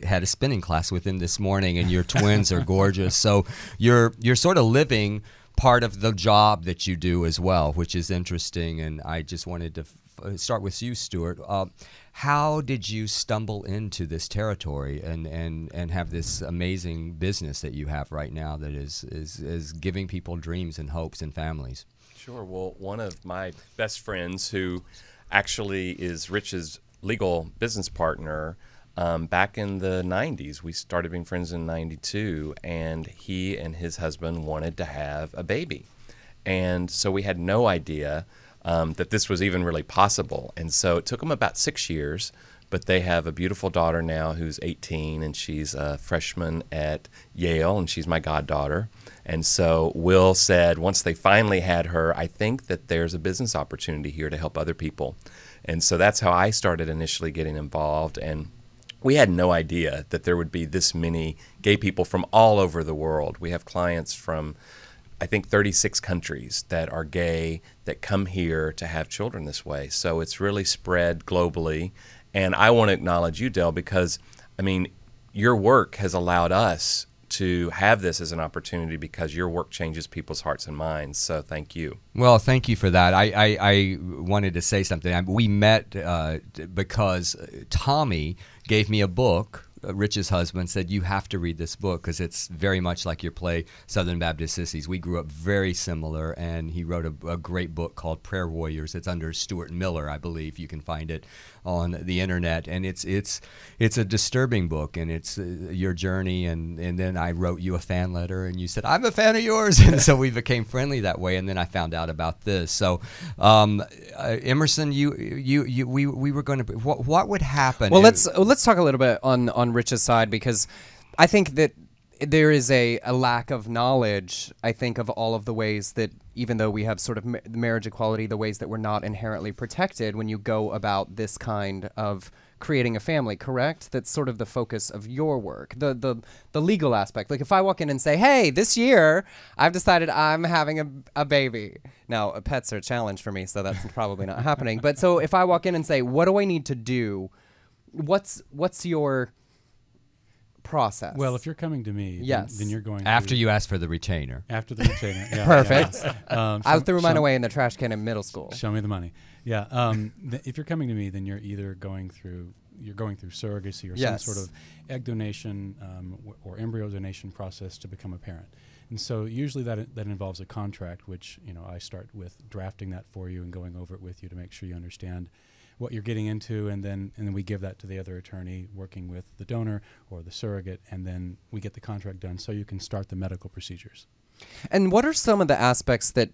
had a spinning class with him this morning, and your twins are gorgeous. So you're, you're sort of living living part of the job that you do as well, which is interesting. And I just wanted to start with you, Stuart. Uh, how did you stumble into this territory and, and, and have this amazing business that you have right now that is, is, is giving people dreams and hopes and families? Sure. Well, one of my best friends who actually is Rich's legal business partner um, back in the 90s. We started being friends in 92, and he and his husband wanted to have a baby. And so we had no idea um, that this was even really possible. And so it took them about six years, but they have a beautiful daughter now who's 18, and she's a freshman at Yale, and she's my goddaughter. And so Will said, once they finally had her, I think that there's a business opportunity here to help other people. And so that's how I started initially getting involved. And we had no idea that there would be this many gay people from all over the world. We have clients from, I think, 36 countries that are gay that come here to have children this way. So it's really spread globally. And I want to acknowledge you, Dell, because, I mean, your work has allowed us to have this as an opportunity because your work changes people's hearts and minds. So thank you. Well, thank you for that. I, I, I wanted to say something. we met uh, because Tommy gave me a book. Uh, Rich's husband said, "You have to read this book because it's very much like your play, Southern Baptist Sissies." We grew up very similar, and he wrote a, a, great book called Prayer Warriors. It's under Stuart Miller, I believe. You can find it on the internet, and it's it's it's a disturbing book, and it's uh, your journey, and and then I wrote you a fan letter, and you said I'm a fan of yours, *laughs* and so we became friendly that way, and then I found out about this. So, um, uh, Emerson, you you you we we were going to what what would happen? Well, if, let's let's talk a little bit on on Rich's side because I think that there is a, a lack of knowledge, I think, of all of the ways that even though we have sort of ma- marriage equality, the ways that we're not inherently protected when you go about this kind of creating a family, correct? That's sort of the focus of your work, the the the legal aspect. Like if I walk in and say, "Hey, this year I've decided I'm having a, a baby." Now, uh, pets are a challenge for me, so that's *laughs* probably not happening. But so if I walk in and say, "What do I need to do?" What's what's your process. Well, if you're coming to me, yes. then, then you're going after you ask for the retainer. After the retainer, yeah, *laughs* perfect. Yeah. *laughs* Um, I threw mine away in the trash can in middle school. Show me the money. Yeah. Um, *laughs* if you're coming to me, then you're either going through you're going through surrogacy or yes. some sort of egg donation um, or embryo donation process to become a parent. And so usually that that involves a contract, which you know I start with drafting that for you and going over it with you to make sure you understand what you're getting into, and then and then we give that to the other attorney working with the donor or the surrogate, and then we get the contract done so you can start the medical procedures. And what are some of the aspects that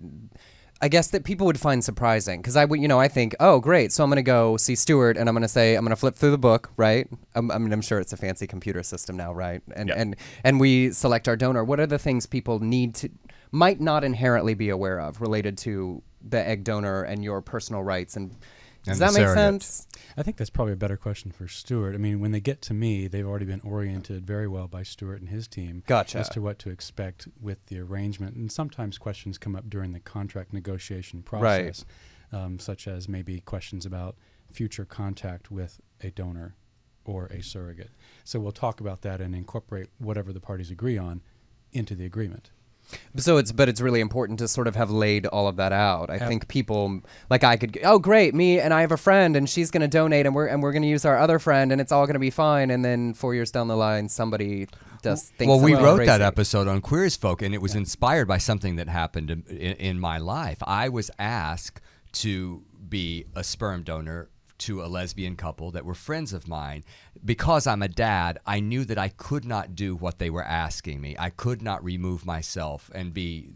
I guess that people would find surprising because I would, you know, I think, oh, great, so I'm gonna go see Stewart and I'm gonna say I'm gonna flip through the book, right? I'm, I mean, I'm sure it's a fancy computer system now, right? And and and we select our donor. What are the things people need to might not inherently be aware of related to the egg donor and your personal rights and does that make sense? I think that's probably a better question for Stuart. I mean, when they get to me, they've already been oriented very well by Stuart and his team gotcha. as to what to expect with the arrangement. And sometimes questions come up during the contract negotiation process, right. um, such as maybe questions about future contact with a donor or a surrogate. So we'll talk about that and incorporate whatever the parties agree on into the agreement. So it's but it's really important to sort of have laid all of that out. I yep. think people like I could oh great me and I have a friend and she's going to donate and we're and we're going to use our other friend and it's all going to be fine and then 4 years down the line somebody does well, well we wrote crazy. that episode on Queer as Folk and it was yeah. inspired by something that happened in, in my life. I was asked to be a sperm donor to a lesbian couple that were friends of mine. Because I'm a dad, I knew that I could not do what they were asking me. I could not remove myself and be,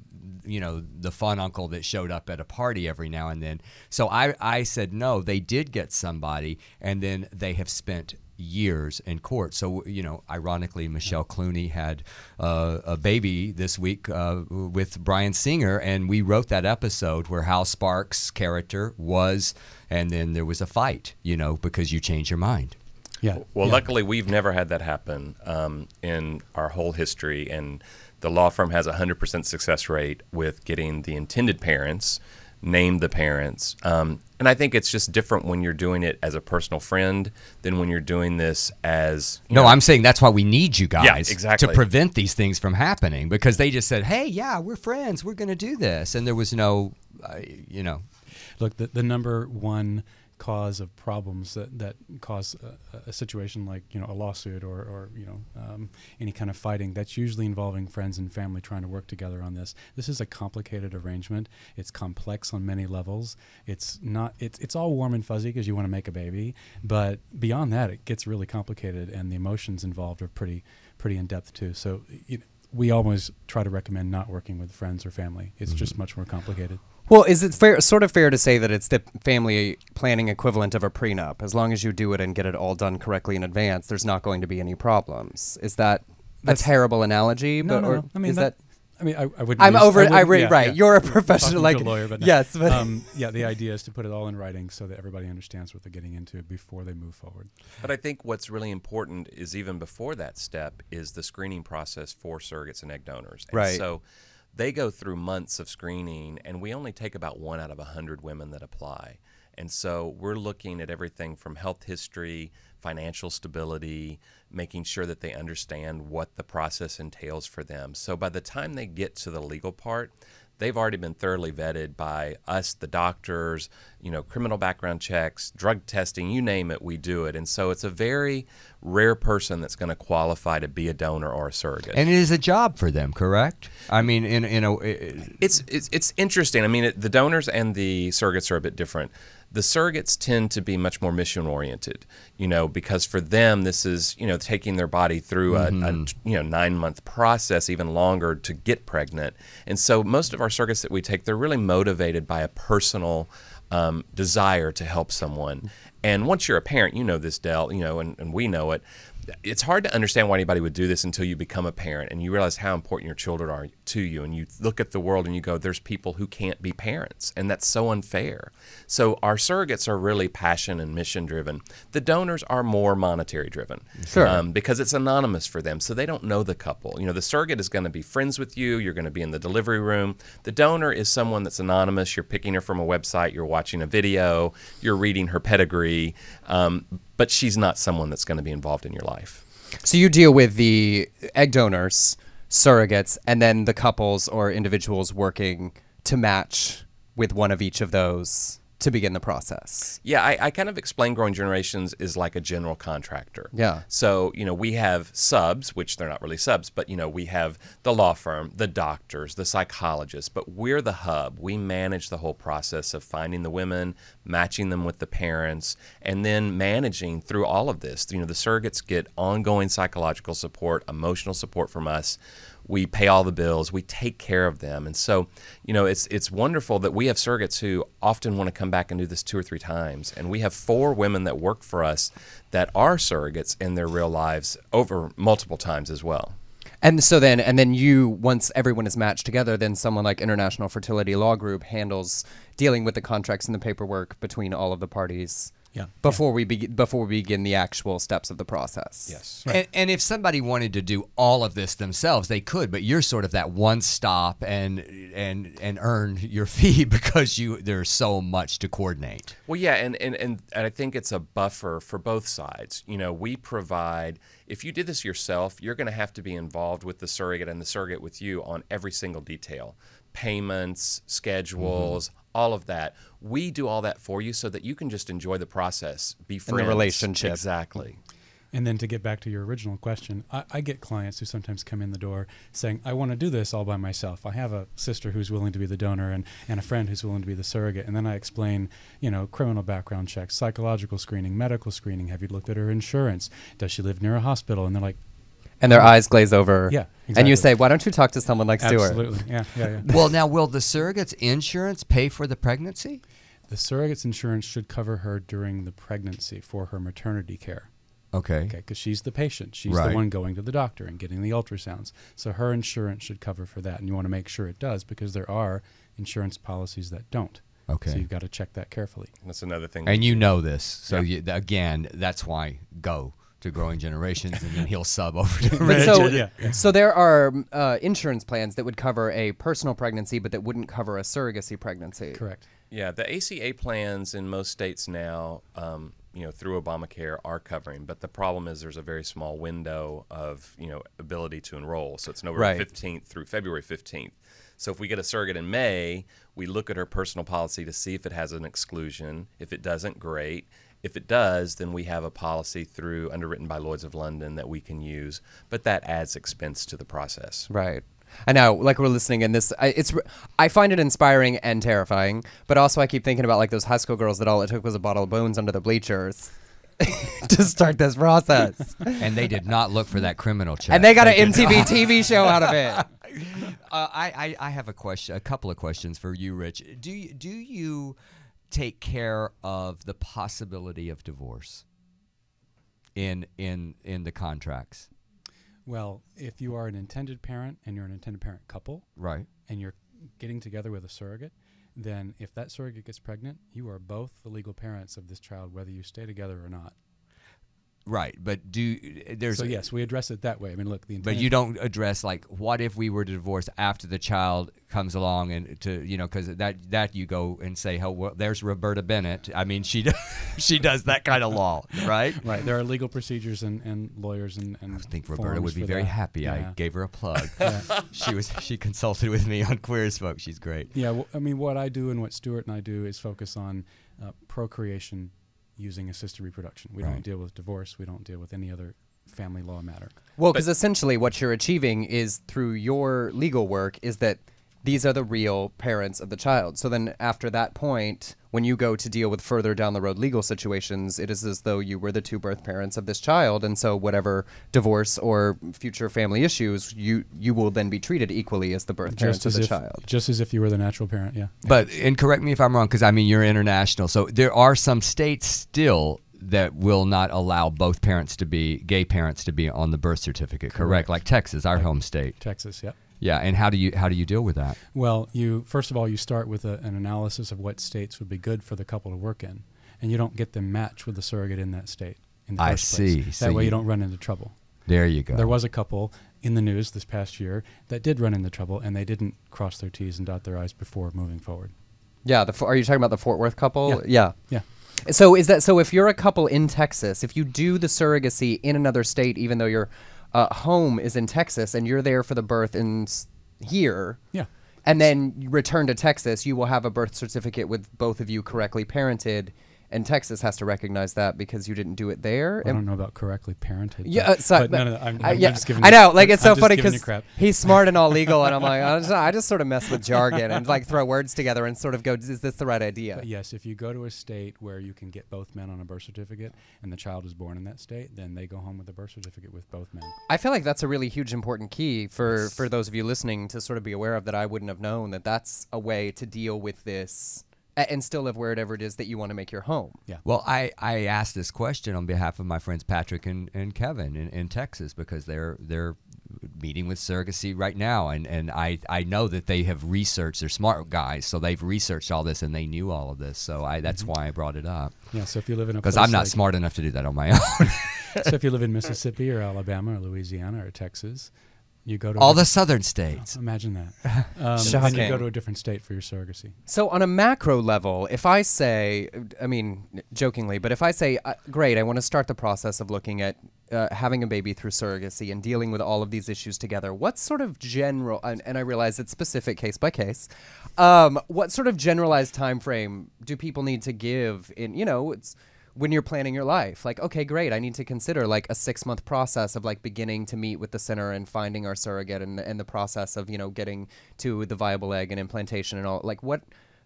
you know, the fun uncle that showed up at a party every now and then. So I, I said no. They did get somebody, and then they have spent years in court. So, you know, ironically, Michelle Clooney had uh, a baby this week uh, with Brian Singer, and we wrote that episode where Hal Sparks' character was and then there was a fight, you know, because you change your mind. Yeah. Well, yeah. luckily, we've never had that happen um, in our whole history, and the law firm has a hundred percent success rate with getting the intended parents name the parents. Um, and I think it's just different when you're doing it as a personal friend than when you're doing this as. No, know. I'm saying that's why we need you guys yeah, exactly. to prevent these things from happening because they just said, hey, yeah, we're friends. We're going to do this. And there was no, uh, you know, look, the, the number one cause of problems that, that cause a, a, situation like you know a lawsuit or, or you know um, any kind of fighting that's usually involving friends and family trying to work together on this this is a complicated arrangement it's complex on many levels it's not it's, it's all warm and fuzzy because you want to make a baby but beyond that it gets really complicated and the emotions involved are pretty pretty in-depth too so you know, we always try to recommend not working with friends or family it's mm -hmm. just mm-hmm. much more complicated well, is it fair, sort of fair to say that it's the family planning equivalent of a prenup? As long as you do it and get it all done correctly in advance, there's not going to be any problems. Is that That's, a terrible analogy? No, but, no, no. I mean, is that, that I mean, I, I wouldn't. I'm over. I, I read yeah, right. Yeah. You're a professional, like a lawyer, but no. yes, but um, yeah. The idea is to put it all in writing so that everybody understands what they're getting into before they move forward. But I think what's really important is even before that step is the screening process for surrogates and egg donors. And right. So they go through months of screening, and we only take about one out of a hundred women that apply. And so we're looking at everything from health history, financial stability, making sure that they understand what the process entails for them. So by the time they get to the legal part, they've already been thoroughly vetted by us, the doctors, you know, criminal background checks, drug testing, you name it, we do it. And so it's a very rare person that's going to qualify to be a donor or a surrogate. And it is a job for them, correct? I mean, in in a it, it's, it's it's interesting. I mean, it, the donors and the surrogates are a bit different the surrogates tend to be much more mission oriented, you know, because for them this is you know taking their body through a, mm -hmm. a, mm-hmm. you know nine month process, even longer to get pregnant, and so most of our surrogates that we take, they're really motivated by a personal um, desire to help someone. And once you're a parent, you know this, Dell, you know, and, and we know it, it's hard to understand why anybody would do this until you become a parent and you realize how important your children are to you and you look at the world and you go there's people who can't be parents and that's so unfair so our surrogates are really passion and mission driven the donors are more monetary driven sure. Um, because it's anonymous for them so they don't know the couple you know the surrogate is going to be friends with you you're going to be in the delivery room the donor is someone that's anonymous you're picking her from a website you're watching a video you're reading her pedigree um, but she's not someone that's going to be involved in your life. So you deal with the egg donors, surrogates, and then the couples or individuals working to match with one of each of those to begin the process. Yeah, I, I, kind of explain Growing Generations is like a general contractor. Yeah. So, you know, we have subs, which they're not really subs, but, you know, we have the law firm, the doctors, the psychologists, but we're the hub. We manage the whole process of finding the women, matching them with the parents, and then managing through all of this. You know, the surrogates get ongoing psychological support, emotional support from us we pay all the bills, we take care of them. And so, you know, it's it's wonderful that we have surrogates who often want to come back and do this two or three times. And we have four women that work for us that are surrogates in their real lives over multiple times as well. And so then, and then you, once everyone is matched together, then someone like International Fertility Law Group handles dealing with the contracts and the paperwork between all of the parties. Yeah. Before yeah. we begin, before we begin the actual steps of the process. Yes. Right. And, and, if somebody wanted to do all of this themselves, they could. But you're sort of that one stop and and and earn your *laughs* fee because you there's so much to coordinate. Well, yeah, and and and I think it's a buffer for both sides. You know, we provide. If you did this yourself, you're going to have to be involved with the surrogate and the surrogate with you on every single detail, payments, mm-hmm. schedules. Mm-hmm all of that. We do all that for you so that you can just enjoy the process, be friends. the relationship. Exactly. And then to get back to your original question, I, I, get clients who sometimes come in the door saying, I want to do this all by myself. I have a sister who's willing to be the donor and, and a friend who's willing to be the surrogate. And then I explain, you know, criminal background checks, psychological screening, medical screening. Have you looked at her insurance? Does she live near a hospital? And they're like, and their eyes glaze over. Yeah. Exactly. And you say, why don't you talk to someone like Stewart? Absolutely. Yeah, yeah, yeah. *laughs* well, now, will the surrogate's insurance pay for the pregnancy? The surrogate's insurance should cover her during the pregnancy for her maternity care. Okay. Okay, because she's the patient. She's right. the one going to the doctor and getting the ultrasounds. So her insurance should cover for that. And you want to make sure it does because there are insurance policies that don't. Okay. So you've got to check that carefully. that's another thing. And you know this. So yeah. you, again, that's why go to growing generations, and then *laughs* he'll sub over to. Rich. So, yeah. so there are uh, insurance plans that would cover a personal pregnancy, but that wouldn't cover a surrogacy pregnancy. Correct. Yeah, the ACA plans in most states now, um, you know, through Obamacare are covering, but the problem is there's a very small window of you know ability to enroll. So it's November fifteenth through February fifteenth. So if we get a surrogate in May, we look at her personal policy to see if it has an exclusion. If it doesn't, great. If it does, then we have a policy through underwritten by Lloyd's of London that we can use, but that adds expense to the process. Right. I know, like we're listening in this, I, it's I find it inspiring and terrifying, but also I keep thinking about like those high school girls that all it took was a bottle of bones under the bleachers. *laughs* to start this process, and they did not look for that criminal check, and they got they an MTV not. TV show out of it. *laughs* Uh, I, I, I have a question, a couple of questions for you, Rich. Do you, do you take care of the possibility of divorce in in in the contracts? Well, if you are an intended parent and you're an intended parent couple, right, and you're getting together with a surrogate, then if that surrogate gets pregnant, you are both the legal parents of this child, whether you stay together or not. Right, but do uh, there's so yes, we address it that way. I mean, look, the but you don't address like what if we were to divorce after the child comes along and to you know because that that you go and say oh well there's Roberta Bennett. I mean she *laughs* she does that kind of law, *laughs* right? Right. There are legal procedures and, and lawyers and, and I think Roberta would be very that. happy. Yeah. I gave her a plug. *laughs* Yeah. she was she consulted with me on Queer as Folk. She's great. Yeah, well, I mean what I do and what Stuart and I do is focus on uh, procreation using assisted reproduction. We right. don't deal with divorce. We don't deal with any other family law matter. Well, because essentially what you're achieving is through your legal work is that – these are the real parents of the child. So then after that point, when you go to deal with further down the road legal situations, it is as though you were the two birth parents of this child, and so whatever divorce or future family issues, you you will then be treated equally as the birth parents just of the if, child. Just as if you were the natural parent, yeah. But and correct me if I'm wrong, because I mean you're international, so there are some states still that will not allow both parents to be gay parents to be on the birth certificate. Correct, correct. like Texas, our home state. Texas, yep. Yeah. Yeah, and how do you how do you deal with that? Well, you first of all you start with a, an analysis of what states would be good for the couple to work in, and you don't get them matched with the surrogate in that state. In the I first see. Place. That so way you, you don't run into trouble. There you go. There was a couple in the news this past year that did run into trouble, and they didn't cross their T's and dot their I's before moving forward. Yeah, the, are you talking about the Fort Worth couple? Yeah. yeah. yeah. So is that so? If you're a couple in Texas, if you do the surrogacy in another state, even though you're uh, home is in Texas and you're there for the birth in s- here. Yeah. And then you return to Texas, you will have a birth certificate with both of you correctly parented and Texas has to recognize that because you didn't do it there. I don't know about correctly parented. Yeah, uh, but, but no, no, I'm, I'm, I, yeah, just giving. I know, like it's I'm so funny because he's smart and all *laughs* legal, and I'm like, I just, I just, sort of mess with jargon and like throw words together and sort of go, is this the right idea? But yes, if you go to a state where you can get both men on a birth certificate, and the child is born in that state, then they go home with a birth certificate with both men. I feel like that's a really huge important key for for those of you listening to sort of be aware of that. I wouldn't have known that that's a way to deal with this and still live wherever it is that you want to make your home. Yeah. Well, I, I asked this question on behalf of my friends Patrick and, and Kevin in, in Texas because they're they're meeting with surrogacy right now and, and I, I know that they have researched they're smart guys so they've researched all this and they knew all of this so I that's mm-hmm. why I brought it up yeah so if you live in a because I'm not like, smart enough to do that on my *laughs* own so if you live in Mississippi or Alabama or Louisiana or Texas you go to all the southern states. Oh, imagine that. *laughs* Um, Shocking. you go to a different state for your surrogacy. So on a macro level, if I say, I mean, jokingly, but if I say, uh, great, I want to start the process of looking at uh, having a baby through surrogacy and dealing with all of these issues together, what sort of general, and, and I realize it's specific case by case, um, what sort of generalized time frame do people need to give in, you know, it's, when you're planning your life like okay great i need to consider like a six month process of like beginning to meet with the center and finding our surrogate and, and the process of you know getting to the viable egg and implantation and all like what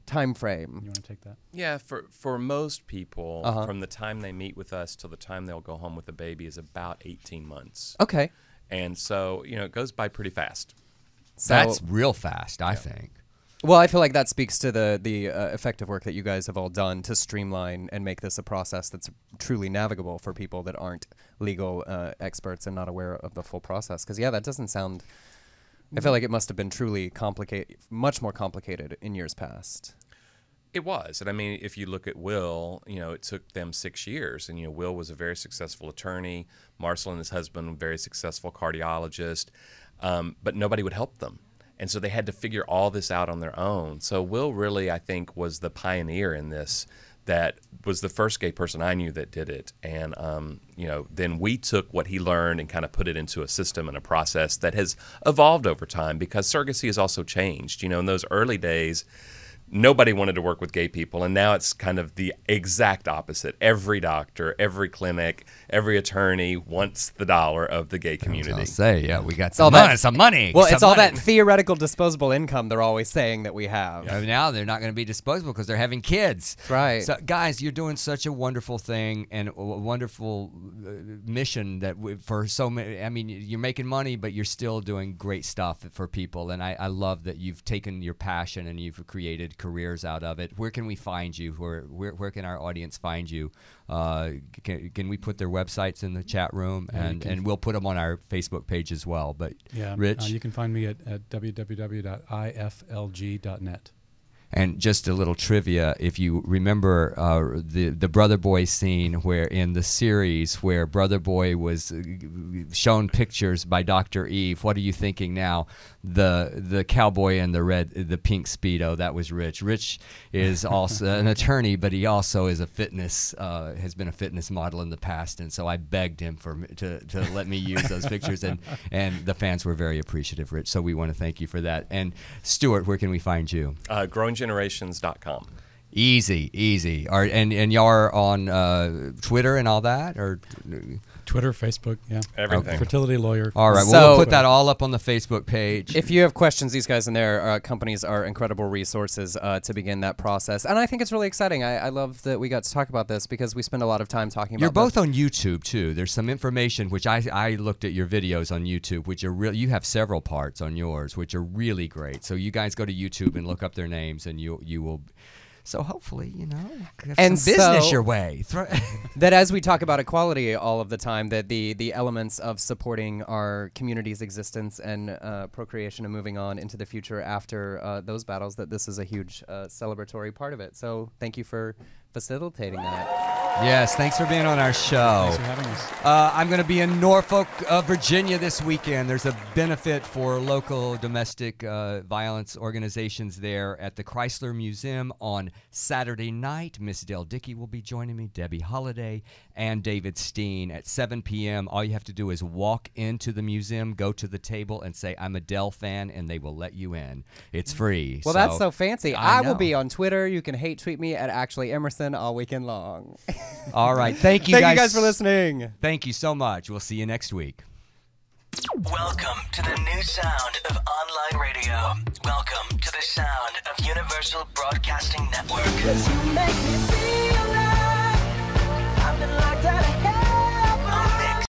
time frame you want to take that yeah for for most people uh -huh. from the time they meet with us till the time they'll go home with the baby is about 18 months okay and so you know it goes by pretty fast so, that's real fast i yeah. think well, I feel like that speaks to the the uh, effective work that you guys have all done to streamline and make this a process that's truly navigable for people that aren't legal uh, experts and not aware of the full process. Because yeah, that doesn't sound. I feel like it must have been truly complicated, much more complicated in years past. It was, and I mean, if you look at Will, you know, it took them six years, and you know, Will was a very successful attorney. Marcel and his husband, very successful cardiologist, um, but nobody would help them and so they had to figure all this out on their own. So Will really, I think, was the pioneer in this. That was the first gay person I knew that did it. And um, you know, then we took what he learned and kind of put it into a system and a process that has evolved over time because surrogacy has also changed. You know, in those early days nobody wanted to work with gay people and now it's kind of the exact opposite every doctor every clinic every attorney wants the dollar of the gay community say yeah we got some, money, that, some money well some it's money. all that theoretical disposable income they're always saying that we have yeah. now they're not going to be disposable because they're having kids right so guys you're doing such a wonderful thing and a wonderful uh, mission that for so many i mean you're making money but you're still doing great stuff for people and I, I love that you've taken your passion and you've created careers out of it. Where can we find you? Where where, where can our audience find you? Uh, can, can we put their websites in the chat room yeah, and, and we'll put them on our Facebook page as well. But yeah, uh, Rich, uh, you can find me at, at www.iflg.net. And just a little trivia: if you remember uh, the the Brother Boy scene, where in the series where Brother Boy was uh, shown pictures by Doctor Eve, what are you thinking now? The the cowboy and the red, the pink speedo, that was Rich. Rich is *laughs* also an attorney, but he also is a fitness uh, has been a fitness model in the past, and so I begged him for to to let me use those *laughs* pictures, and and the fans were very appreciative, Rich. So we want to thank you for that. And Stuart, where can we find you? Uh, growing Generations.com. Easy, easy. and and y'all are on uh, Twitter and all that, or Twitter, Facebook, yeah, everything. Okay. Fertility lawyer. All right, so, we'll put that all up on the Facebook page. If you have questions, these guys and their uh, companies are incredible resources uh, to begin that process, and I think it's really exciting. I, I, love that we got to talk about this because we spend a lot of time talking. You're both this. on YouTube too. There's some information which I I looked at your videos on YouTube, which are real. You have several parts on yours, which are really great. So you guys go to YouTube and look up their names, and you you will. So hopefully, you know, and business so, your way. *laughs* that as we talk about equality all of the time, that the the elements of supporting our community's existence and uh, procreation and moving on into the future after uh, those battles, that this is a huge uh, celebratory part of it. So thank you for facilitating that. Yes, thanks for being on our show. Thanks for having us. Uh, I'm going to be in Norfolk, uh, Virginia this weekend. There's a benefit for local domestic uh, violence organizations there at the Chrysler Museum on Saturday night. Miss Del Dickey will be joining me, Debbie Holliday, and David Steen at 7 p.m. All you have to do is walk into the museum, go to the table, and say, I'm a Dell fan, and they will let you in. It's free. Well, so, that's so fancy. I, I will be on Twitter. You can hate tweet me at actually Emerson all weekend long. *laughs* all right. Thank you *laughs* Thank guys. you guys for listening. Thank you so much. We'll see you next week. Welcome to the new sound of online radio. Welcome to the sound of Universal Broadcasting Network something like that